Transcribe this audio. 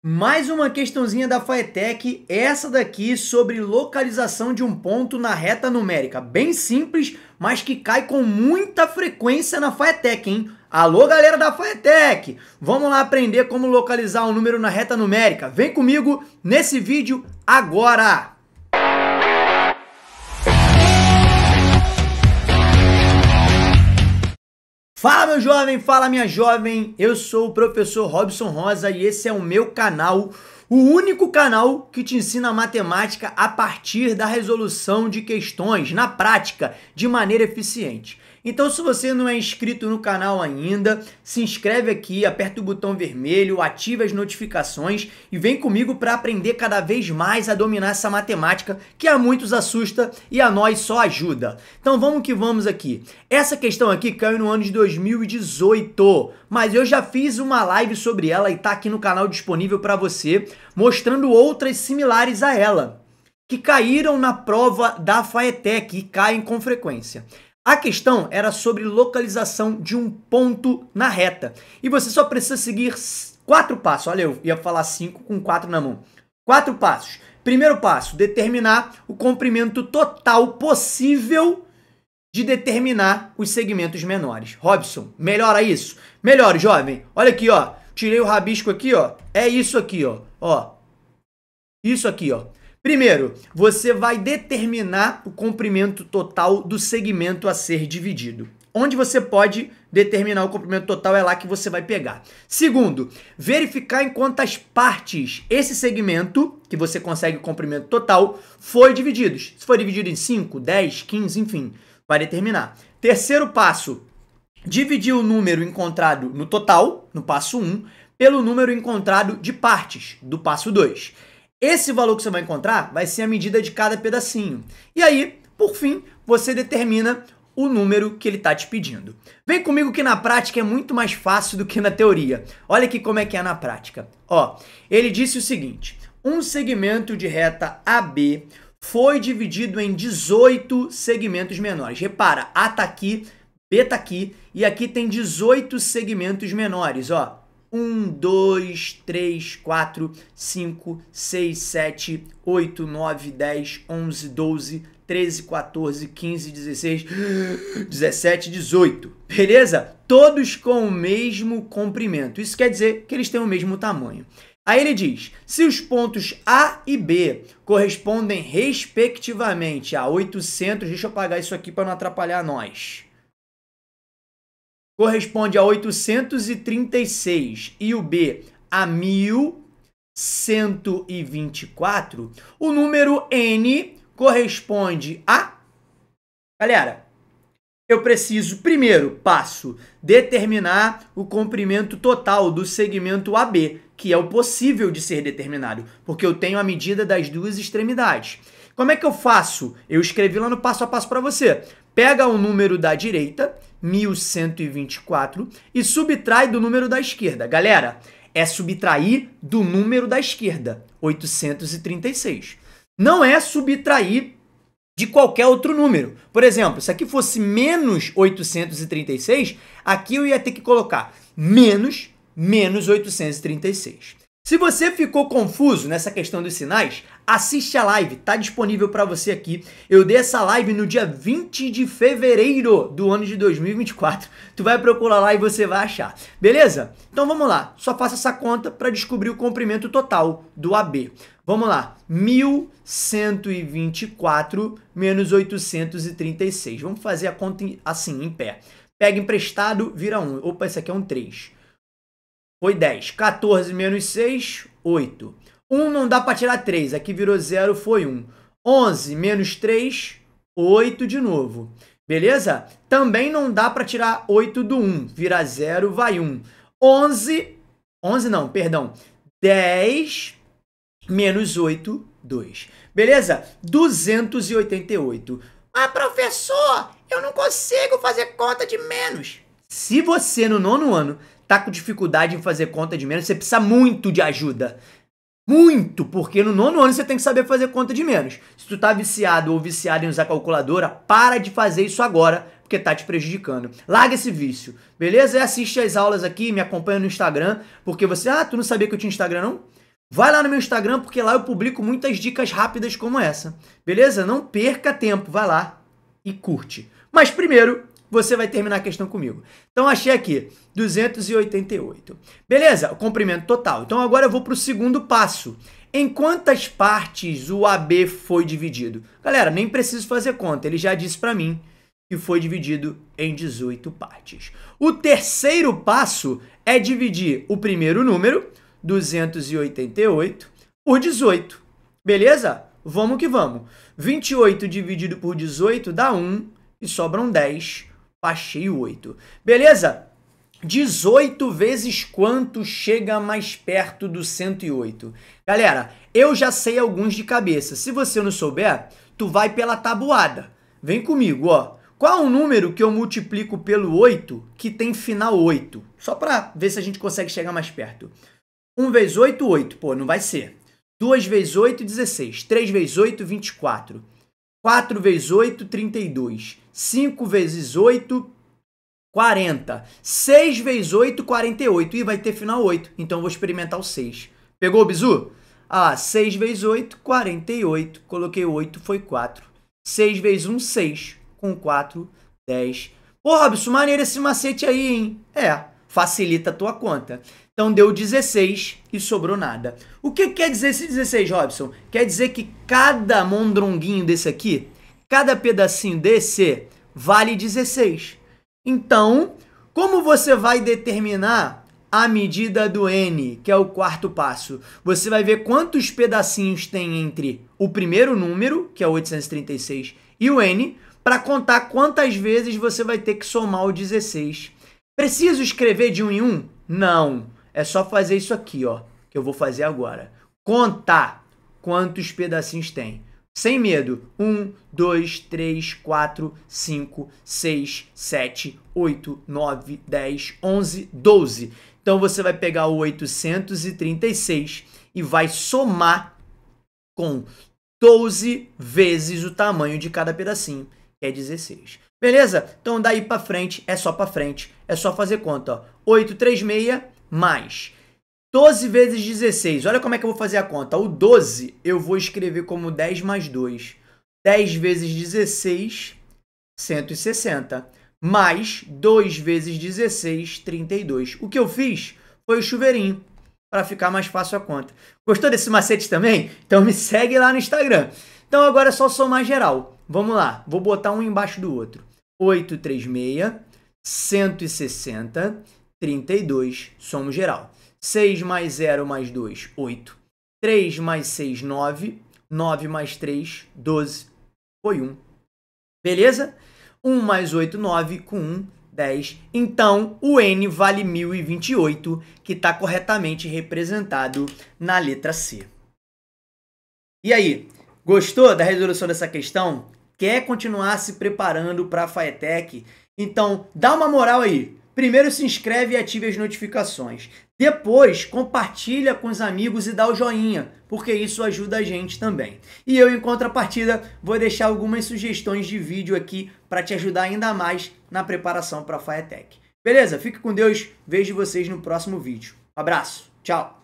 Mais uma questãozinha da Faetec, essa daqui sobre localização de um ponto na reta numérica. Bem simples, mas que cai com muita frequência na Faetec, hein? Alô, galera da Faetec! Vamos lá aprender como localizar um número na reta numérica. Vem comigo nesse vídeo agora! Fala meu jovem, fala minha jovem, eu sou o professor Robson Rosa e esse é o meu canal, o único canal que te ensina matemática a partir da resolução de questões, na prática, de maneira eficiente. Então, se você não é inscrito no canal ainda, se inscreve aqui, aperta o botão vermelho, ativa as notificações e vem comigo para aprender cada vez mais a dominar essa matemática que a muitos assusta e a nós só ajuda. Então, vamos que vamos aqui. Essa questão aqui caiu no ano de 2018, mas eu já fiz uma live sobre ela e está aqui no canal disponível para você, mostrando outras similares a ela que caíram na prova da FAETEC e caem com frequência. A questão era sobre localização de um ponto na reta. E você só precisa seguir quatro passos. Olha, eu ia falar cinco com quatro na mão. Quatro passos. Primeiro passo, determinar o comprimento total possível de determinar os segmentos menores. Robson, melhora isso? Melhora, jovem. Olha aqui, ó. Tirei o rabisco aqui, ó. É isso aqui, ó. Ó. Isso aqui, ó. Primeiro, você vai determinar o comprimento total do segmento a ser dividido. Onde você pode determinar o comprimento total é lá que você vai pegar. Segundo, verificar em quantas partes esse segmento, que você consegue o comprimento total, foi dividido. Se for dividido em 5, 10, 15, enfim, vai determinar. Terceiro passo, dividir o número encontrado no total, no passo 1, um, pelo número encontrado de partes, do passo 2. Esse valor que você vai encontrar vai ser a medida de cada pedacinho. E aí, por fim, você determina o número que ele está te pedindo. Vem comigo que na prática é muito mais fácil do que na teoria. Olha aqui como é que é na prática. Ó, ele disse o seguinte: um segmento de reta AB foi dividido em 18 segmentos menores. Repara, A tá aqui, B tá aqui e aqui tem 18 segmentos menores, ó. 1, 2, 3, 4, 5, 6, 7, 8, 9, 10, 11, 12, 13, 14, 15, 16, 17, 18. Beleza? Todos com o mesmo comprimento. Isso quer dizer que eles têm o mesmo tamanho. Aí ele diz: se os pontos A e B correspondem respectivamente a 800, deixa eu apagar isso aqui para não atrapalhar nós corresponde a 836 e o B a 1124, o número N corresponde a. Galera, eu preciso, primeiro passo, determinar o comprimento total do segmento AB, que é o possível de ser determinado, porque eu tenho a medida das duas extremidades. Como é que eu faço? Eu escrevi lá no passo a passo para você. Pega o número da direita 1124 e subtrai do número da esquerda. Galera, é subtrair do número da esquerda, 836. Não é subtrair de qualquer outro número. Por exemplo, se aqui fosse menos 836, aqui eu ia ter que colocar menos menos 836. Se você ficou confuso nessa questão dos sinais, assiste a live, tá disponível para você aqui. Eu dei essa live no dia 20 de fevereiro do ano de 2024. Tu vai procurar lá e você vai achar. Beleza? Então vamos lá. Só faça essa conta para descobrir o comprimento total do AB. Vamos lá. 1124 menos 836. Vamos fazer a conta assim, em pé. Pega emprestado, vira 1. Opa, esse aqui é um 3. Foi 10. 14 menos 6, 8. 1 não dá para tirar 3. Aqui virou 0, foi 1. 11 menos 3, 8 de novo. Beleza? Também não dá para tirar 8 do 1. Vira 0, vai 1. 11, 11 não, perdão. 10 menos 8, 2. Beleza? 288. Mas, professor, eu não consigo fazer conta de menos. Se você no nono ano tá com dificuldade em fazer conta de menos, você precisa muito de ajuda. Muito, porque no nono ano você tem que saber fazer conta de menos. Se tu tá viciado ou viciado em usar calculadora, para de fazer isso agora, porque tá te prejudicando. Larga esse vício, beleza? E assiste as aulas aqui, me acompanha no Instagram, porque você, ah, tu não sabia que eu tinha Instagram não? Vai lá no meu Instagram, porque lá eu publico muitas dicas rápidas como essa. Beleza? Não perca tempo, vai lá e curte. Mas primeiro, você vai terminar a questão comigo. Então, achei aqui, 288. Beleza, o comprimento total. Então, agora eu vou para o segundo passo. Em quantas partes o AB foi dividido? Galera, nem preciso fazer conta, ele já disse para mim que foi dividido em 18 partes. O terceiro passo é dividir o primeiro número, 288, por 18. Beleza? Vamos que vamos. 28 dividido por 18 dá 1 e sobram 10 baixei o 8. Beleza? 18 vezes quanto chega mais perto do 108? Galera, eu já sei alguns de cabeça. Se você não souber, tu vai pela tabuada. Vem comigo, ó. Qual é o número que eu multiplico pelo 8 que tem final 8? Só para ver se a gente consegue chegar mais perto. 1 vezes 8, 8. Pô, não vai ser. 2 vezes 8, 16. 3 vezes 8, 24. 4 vezes 8, 32. 5 vezes 8, 40. 6 vezes 8, 48. E vai ter final 8. Então, eu vou experimentar o 6. Pegou, Bizu? Ah, 6 vezes 8, 48. Coloquei 8, foi 4. 6 vezes 1, 6. Com 4, 10. Ô, Robson, maneiro esse macete aí, hein? É, facilita a tua conta. Então deu 16 e sobrou nada. O que quer dizer esse 16, Robson? Quer dizer que cada mondronguinho desse aqui, cada pedacinho desse, vale 16. Então, como você vai determinar a medida do n, que é o quarto passo? Você vai ver quantos pedacinhos tem entre o primeiro número, que é 836, e o n, para contar quantas vezes você vai ter que somar o 16. Preciso escrever de um em um? Não. É só fazer isso aqui, ó, que eu vou fazer agora. Contar quantos pedacinhos tem. Sem medo. 1, 2, 3, 4, 5, 6, 7, 8, 9, 10, 11, 12. Então você vai pegar o 836 e vai somar com 12 vezes o tamanho de cada pedacinho, que é 16. Beleza? Então daí para frente é só para frente, é só fazer conta, ó. 836 mais 12 vezes 16. Olha como é que eu vou fazer a conta. O 12 eu vou escrever como 10 mais 2. 10 vezes 16, 160. Mais 2 vezes 16, 32. O que eu fiz foi o chuveirinho, para ficar mais fácil a conta. Gostou desse macete também? Então me segue lá no Instagram. Então agora é só somar geral. Vamos lá, vou botar um embaixo do outro. 836, 160 32. Somos geral. 6 mais 0 mais 2, 8. 3 mais 6, 9. 9 mais 3, 12. Foi 1. Beleza? 1 mais 8, 9. Com 1, 10. Então, o N vale 1028, que está corretamente representado na letra C. E aí, gostou da resolução dessa questão? Quer continuar se preparando para a FAETEC? Então, dá uma moral aí. Primeiro se inscreve e ative as notificações. Depois, compartilha com os amigos e dá o joinha, porque isso ajuda a gente também. E eu, em contrapartida, vou deixar algumas sugestões de vídeo aqui para te ajudar ainda mais na preparação para a FAETEC. Beleza? Fique com Deus, vejo vocês no próximo vídeo. Abraço, tchau!